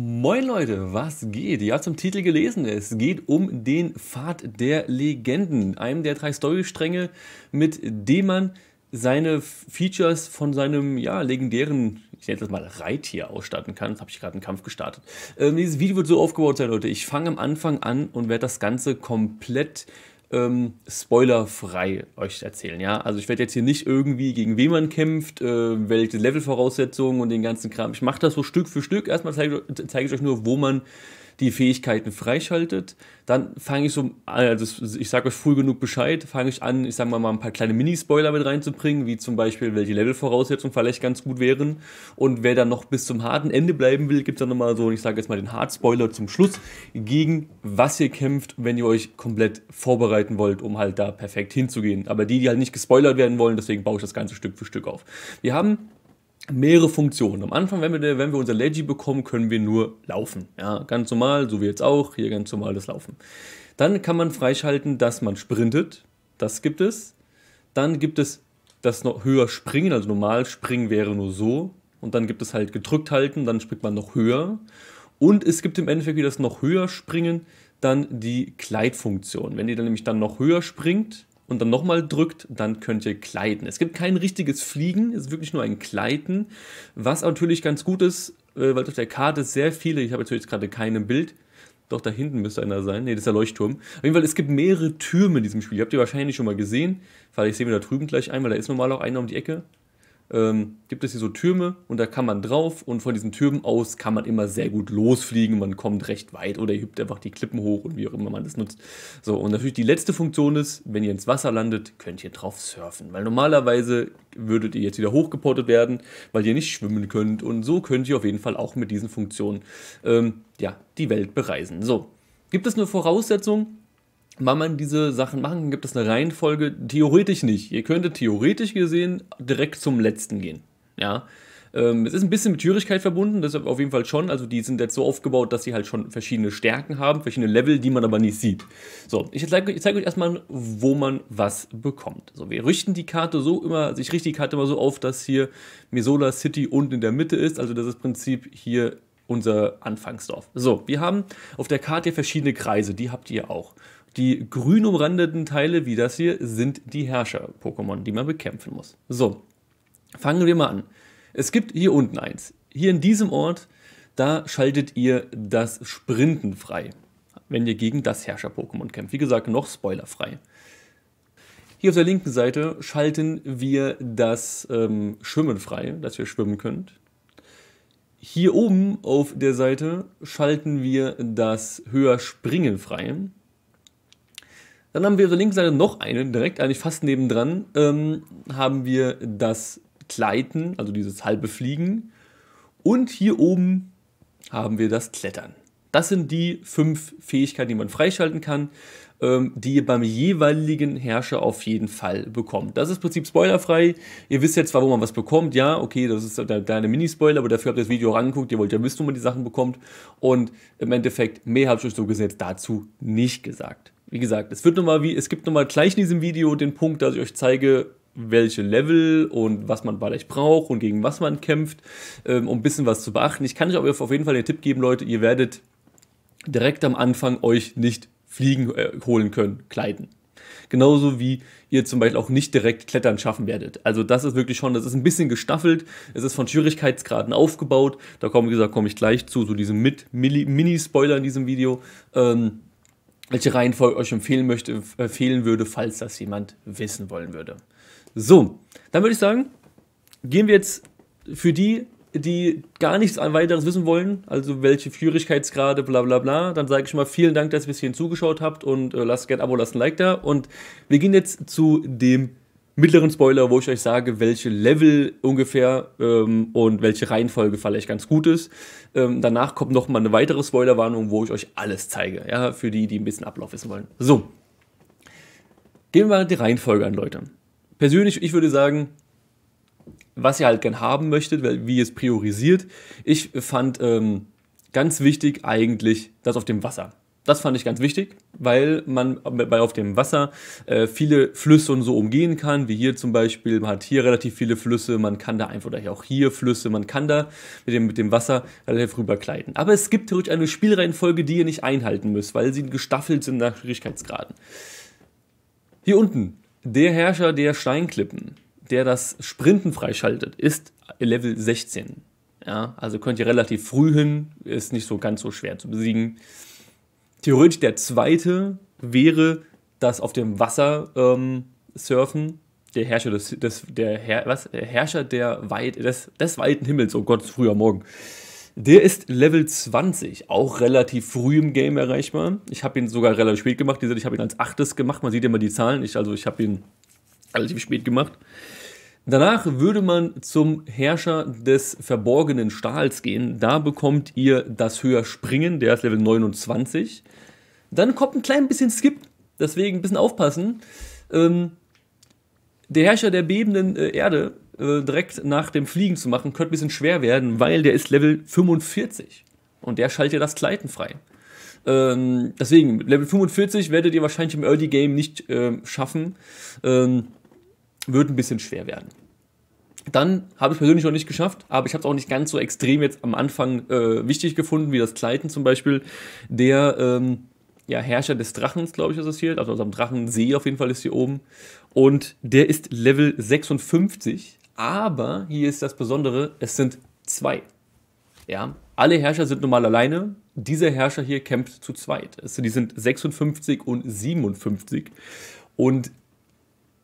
Moin Leute, was geht? Ja, zum Titel gelesen, es geht um den Pfad der Legenden, einem der drei Storystränge, mit dem man seine Features von seinem ja, legendären, ich nenne das mal Reittier ausstatten kann. Jetzt habe ich gerade einen Kampf gestartet. Ähm, dieses Video wird so aufgebaut sein, Leute. Ich fange am Anfang an und werde das Ganze komplett ähm, spoilerfrei euch erzählen. Ja? Also ich werde jetzt hier nicht irgendwie gegen wen man kämpft, äh, welche Levelvoraussetzungen und den ganzen Kram. Ich mache das so Stück für Stück. Erstmal zeige zeig ich euch nur, wo man die Fähigkeiten freischaltet. Dann fange ich so, also ich sage euch früh genug Bescheid, fange ich an, ich sage mal, mal ein paar kleine Mini-Spoiler mit reinzubringen, wie zum Beispiel, welche Levelvoraussetzungen vielleicht ganz gut wären. Und wer dann noch bis zum harten Ende bleiben will, gibt es dann nochmal so, ich sage jetzt mal den Hard-Spoiler zum Schluss, gegen was ihr kämpft, wenn ihr euch komplett vorbereiten wollt, um halt da perfekt hinzugehen. Aber die, die halt nicht gespoilert werden wollen, deswegen baue ich das ganze Stück für Stück auf. Wir haben mehrere Funktionen. Am Anfang, wenn wir, wenn wir unser Leggy bekommen, können wir nur laufen. Ja, ganz normal, so wie jetzt auch, hier ganz normal das Laufen. Dann kann man freischalten, dass man sprintet. Das gibt es. Dann gibt es das noch höher springen, also normal springen wäre nur so. Und dann gibt es halt gedrückt halten, dann springt man noch höher. Und es gibt im Endeffekt wie das noch höher springen, dann die Kleidfunktion. Wenn ihr dann nämlich dann noch höher springt, und dann nochmal drückt, dann könnt ihr gleiten. Es gibt kein richtiges Fliegen, es ist wirklich nur ein Gleiten, was natürlich ganz gut ist, äh, weil auf der Karte sehr viele, ich habe jetzt gerade kein Bild, doch da hinten müsste einer sein, ne, das ist der Leuchtturm. Auf jeden Fall, es gibt mehrere Türme in diesem Spiel, Die habt ihr wahrscheinlich schon mal gesehen, Vielleicht sehen wir da drüben gleich ein, weil da ist normal auch einer um die Ecke ähm, gibt es hier so Türme und da kann man drauf und von diesen Türmen aus kann man immer sehr gut losfliegen, man kommt recht weit oder ihr hüpft einfach die Klippen hoch und wie auch immer man das nutzt. So, und natürlich die letzte Funktion ist, wenn ihr ins Wasser landet, könnt ihr drauf surfen, weil normalerweise würdet ihr jetzt wieder hochgeportet werden, weil ihr nicht schwimmen könnt und so könnt ihr auf jeden Fall auch mit diesen Funktionen ähm, ja, die Welt bereisen. So, gibt es eine Voraussetzung? wann man diese Sachen machen kann, gibt es eine Reihenfolge. Theoretisch nicht. Ihr könntet theoretisch gesehen direkt zum letzten gehen. Ja. Ähm, es ist ein bisschen mit Schwierigkeit verbunden, deshalb auf jeden Fall schon. Also die sind jetzt so aufgebaut, dass sie halt schon verschiedene Stärken haben, verschiedene Level, die man aber nicht sieht. So, ich zeige zeig euch erstmal, wo man was bekommt. So, wir richten die Karte so immer, also ich richte die Karte immer so auf, dass hier Mesola City unten in der Mitte ist. Also das ist im Prinzip hier unser Anfangsdorf. So, wir haben auf der Karte verschiedene Kreise, die habt ihr auch. Die grün umrandeten Teile, wie das hier, sind die Herrscher-Pokémon, die man bekämpfen muss. So, fangen wir mal an. Es gibt hier unten eins. Hier in diesem Ort, da schaltet ihr das Sprinten frei, wenn ihr gegen das Herrscher-Pokémon kämpft. Wie gesagt, noch spoilerfrei. Hier auf der linken Seite schalten wir das ähm, Schwimmen frei, dass ihr schwimmen könnt. Hier oben auf der Seite schalten wir das Höher Springen frei. Dann haben wir auf der linken Seite noch einen, direkt eigentlich fast nebendran, ähm, haben wir das Gleiten, also dieses halbe Fliegen. Und hier oben haben wir das Klettern. Das sind die fünf Fähigkeiten, die man freischalten kann, ähm, die ihr beim jeweiligen Herrscher auf jeden Fall bekommt. Das ist im Prinzip spoilerfrei. Ihr wisst jetzt zwar, wo man was bekommt. Ja, okay, das ist der kleine Mini-Spoiler, aber dafür habt ihr das Video angeguckt. Ihr wollt ja wissen, wo man die Sachen bekommt. Und im Endeffekt, mehr habe ich euch so gesehen dazu nicht gesagt wie gesagt, es wird nochmal wie, es gibt nochmal gleich in diesem Video den Punkt, dass ich euch zeige, welche Level und was man vielleicht braucht und gegen was man kämpft, ähm, um ein bisschen was zu beachten. Ich kann euch aber auf jeden Fall den Tipp geben, Leute, ihr werdet direkt am Anfang euch nicht fliegen äh, holen können, kleiden. Genauso wie ihr zum Beispiel auch nicht direkt Klettern schaffen werdet. Also das ist wirklich schon, das ist ein bisschen gestaffelt, es ist von Schwierigkeitsgraden aufgebaut. Da komme, wie ich gleich zu, so diesem Mini-Spoiler in diesem Video. Ähm, welche Reihenfolge euch empfehlen möchte, empfehlen würde, falls das jemand wissen wollen würde. So, dann würde ich sagen, gehen wir jetzt für die, die gar nichts an weiteres wissen wollen, also welche Schwierigkeitsgrade, bla bla bla, dann sage ich mal vielen Dank, dass ihr bis hierhin zugeschaut habt und äh, lasst gerne ein Abo, lasst ein Like da. Und wir gehen jetzt zu dem mittleren Spoiler, wo ich euch sage, welche Level ungefähr ähm, und welche Reihenfolge vielleicht ganz gut ist. Ähm, danach kommt nochmal eine weitere Spoilerwarnung, wo ich euch alles zeige, ja, für die, die ein bisschen Ablauf wissen wollen. So. Gehen wir mal die Reihenfolge an, Leute. Persönlich, ich würde sagen, was ihr halt gern haben möchtet, wie ihr es priorisiert. Ich fand ähm, ganz wichtig eigentlich das auf dem Wasser. Das fand ich ganz wichtig, weil man bei auf dem Wasser äh, viele Flüsse und so umgehen kann, wie hier zum Beispiel. Man hat hier relativ viele Flüsse, man kann da einfach, oder auch hier Flüsse, man kann da mit dem, mit dem Wasser relativ rüberkleiden. Aber es gibt theoretisch eine Spielreihenfolge, die ihr nicht einhalten müsst, weil sie gestaffelt sind nach Schwierigkeitsgraden. Hier unten, der Herrscher der Steinklippen, der das Sprinten freischaltet, ist Level 16. Ja, also könnt ihr relativ früh hin, ist nicht so ganz so schwer zu besiegen theoretisch der zweite wäre das auf dem Wasser ähm, surfen. Der Herrscher des, des der Herr, was? Herrscher der Weit, des, des weiten Himmels, oh Gott, früher Morgen. Der ist Level 20, auch relativ früh im Game erreichbar. Ich habe ihn sogar relativ spät gemacht. Ich habe ihn als achtes gemacht. Man sieht immer die Zahlen. Ich, also ich habe ihn relativ spät gemacht. Danach würde man zum Herrscher des verborgenen Stahls gehen. Da bekommt ihr das höher springen, der ist Level 29. Dann kommt ein klein bisschen Skip, deswegen ein bisschen aufpassen. Ähm, der Herrscher der bebenden äh, Erde äh, direkt nach dem Fliegen zu machen, könnte ein bisschen schwer werden, weil der ist Level 45 und der schaltet das Gleiten frei. Ähm, deswegen, Level 45 werdet ihr wahrscheinlich im Early Game nicht äh, schaffen. Ähm, wird ein bisschen schwer werden. Dann habe ich persönlich noch nicht geschafft, aber ich habe es auch nicht ganz so extrem jetzt am Anfang äh, wichtig gefunden, wie das Kleiten zum Beispiel. Der ähm, ja, Herrscher des Drachens, glaube ich, ist es hier. Also am Drachensee auf jeden Fall ist hier oben. Und der ist Level 56. Aber hier ist das Besondere, es sind zwei. Ja, alle Herrscher sind normal alleine. Dieser Herrscher hier kämpft zu zweit. Also die sind 56 und 57. Und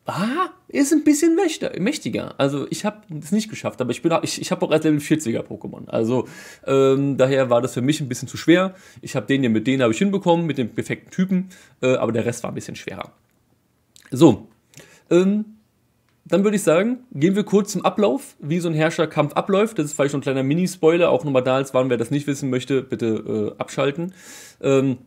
ah, ist ein bisschen mächtiger. mächtiger. Also ich habe es nicht geschafft, aber ich, bin, auch, ich, ich habe auch als Level 40er Pokémon. Also ähm, daher war das für mich ein bisschen zu schwer. Ich habe den hier mit denen habe ich hinbekommen, mit dem perfekten Typen, äh, aber der Rest war ein bisschen schwerer. So, ähm, dann würde ich sagen, gehen wir kurz zum Ablauf, wie so ein Herrscherkampf abläuft. Das ist vielleicht schon ein kleiner Mini-Spoiler, auch nochmal da, als wann wer das nicht wissen möchte, bitte äh, abschalten. Ähm,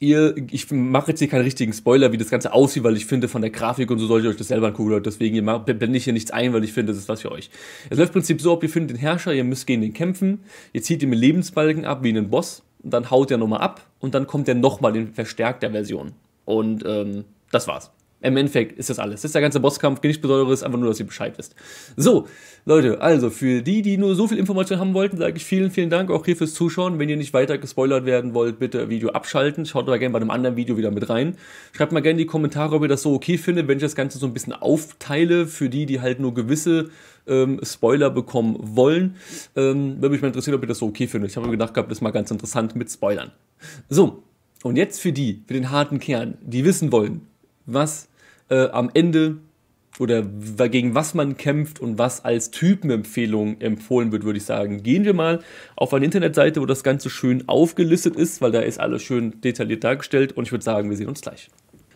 ihr, ich mache jetzt hier keinen richtigen Spoiler, wie das Ganze aussieht, weil ich finde, von der Grafik und so solltet ihr euch das selber angucken, Leute. Deswegen blende ich hier nichts ein, weil ich finde, das ist was für euch. Es läuft im Prinzip so, ob ihr findet den Herrscher, ihr müsst gegen den kämpfen, ihr zieht ihm Lebensbalken ab wie einen Boss, und dann haut er nochmal ab und dann kommt er nochmal in verstärkter Version. Und ähm, das war's. Im Endeffekt ist das alles. Das ist der ganze Bosskampf, nichts Besonderes, einfach nur, dass ihr Bescheid wisst. So, Leute, also für die, die nur so viel Information haben wollten, sage ich vielen, vielen Dank auch hier fürs Zuschauen. Wenn ihr nicht weiter gespoilert werden wollt, bitte Video abschalten. Schaut da gerne bei einem anderen Video wieder mit rein. Schreibt mal gerne in die Kommentare, ob ihr das so okay findet, wenn ich das Ganze so ein bisschen aufteile für die, die halt nur gewisse ähm, Spoiler bekommen wollen. Ähm, würde mich mal interessieren, ob ihr das so okay findet. Ich habe mir gedacht gehabt, das ist mal ganz interessant mit Spoilern. So, und jetzt für die, für den harten Kern, die wissen wollen, was äh, am Ende oder gegen was man kämpft und was als Typenempfehlung empfohlen wird, würde ich sagen. Gehen wir mal auf eine Internetseite, wo das Ganze schön aufgelistet ist, weil da ist alles schön detailliert dargestellt und ich würde sagen, wir sehen uns gleich.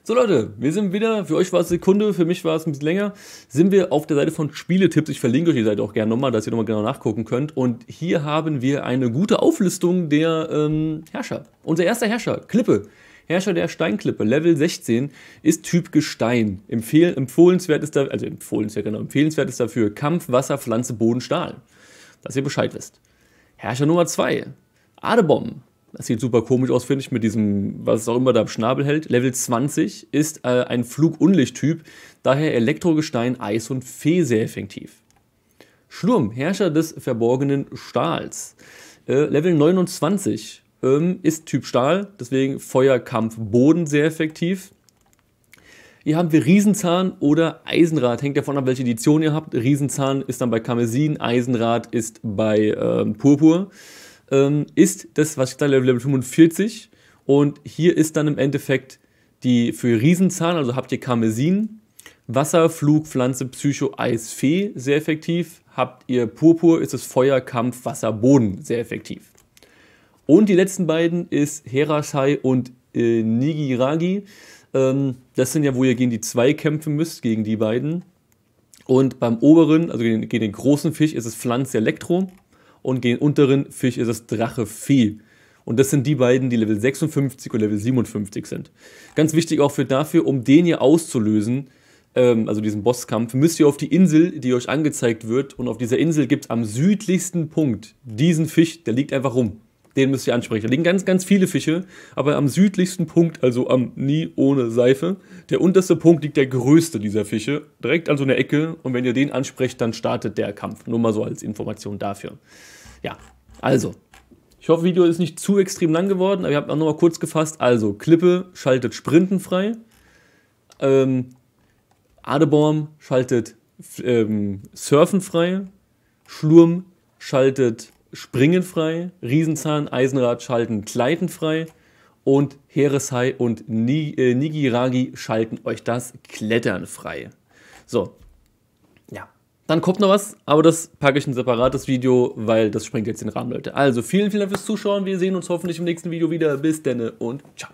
So Leute, wir sind wieder, für euch war es Sekunde, für mich war es ein bisschen länger, sind wir auf der Seite von Spieletipps. Ich verlinke euch die Seite auch gerne nochmal, dass ihr nochmal genau nachgucken könnt. Und hier haben wir eine gute Auflistung der ähm, Herrscher. Unser erster Herrscher, Klippe. Herrscher der Steinklippe, Level 16, ist Typ Gestein. Empfehl, empfohlenswert ist da, also empfohlenswert, genau, empfehlenswert ist dafür Kampf, Wasser, Pflanze, Boden, Stahl. Dass ihr Bescheid wisst. Herrscher Nummer 2, Adebom. Das sieht super komisch aus, finde ich, mit diesem, was auch immer da am Schnabel hält. Level 20 ist äh, ein Flugunlichttyp, daher Elektrogestein, Eis und Fee sehr effektiv. Schlurm, Herrscher des verborgenen Stahls. Äh, Level 29 ähm, ist Typ Stahl, deswegen Feuerkampf Boden sehr effektiv. Hier haben wir Riesenzahn oder Eisenrad. Hängt davon ab, welche Edition ihr habt. Riesenzahn ist dann bei Karmesin, Eisenrad ist bei ähm, Purpur. Ähm, ist das, was ich gesagt Level 45. Und hier ist dann im Endeffekt die für Riesenzahn, also habt ihr Karmesin, Wasser, Flug, Pflanze, Psycho, Eis, Fee, sehr effektiv. Habt ihr Purpur, ist es Feuer, Kampf, Wasser, Boden, sehr effektiv. Und die letzten beiden ist Herashai und äh, Nigiragi. Ähm, das sind ja, wo ihr gegen die zwei kämpfen müsst, gegen die beiden. Und beim oberen, also gegen, gegen den großen Fisch, ist es Pflanze Elektro. Und gegen den unteren Fisch ist es Drache Fee. Und das sind die beiden, die Level 56 und Level 57 sind. Ganz wichtig auch für dafür, um den hier auszulösen, ähm, also diesen Bosskampf, müsst ihr auf die Insel, die euch angezeigt wird. Und auf dieser Insel gibt es am südlichsten Punkt diesen Fisch, der liegt einfach rum den müsst ihr ansprechen. Da liegen ganz, ganz viele Fische, aber am südlichsten Punkt, also am Nie ohne Seife, der unterste Punkt liegt der größte dieser Fische, direkt an so einer Ecke. Und wenn ihr den ansprecht, dann startet der Kampf. Nur mal so als Information dafür. Ja, also. Ich hoffe, das Video ist nicht zu extrem lang geworden, aber ihr habt auch nochmal kurz gefasst. Also, Klippe schaltet Sprinten frei. Ähm, Adeborn schaltet ähm, Surfen frei. Schlurm schaltet springen frei, Riesenzahn, Eisenrad, Schalten, gleiten frei und Heereshai und äh, Nigiragi schalten euch das Klettern frei. So. Ja. Dann kommt noch was, aber das packe ich in ein separates Video, weil das sprengt jetzt den Rahmen, Leute. Also vielen, vielen Dank fürs Zuschauen. Wir sehen uns hoffentlich im nächsten Video wieder. Bis denne und ciao.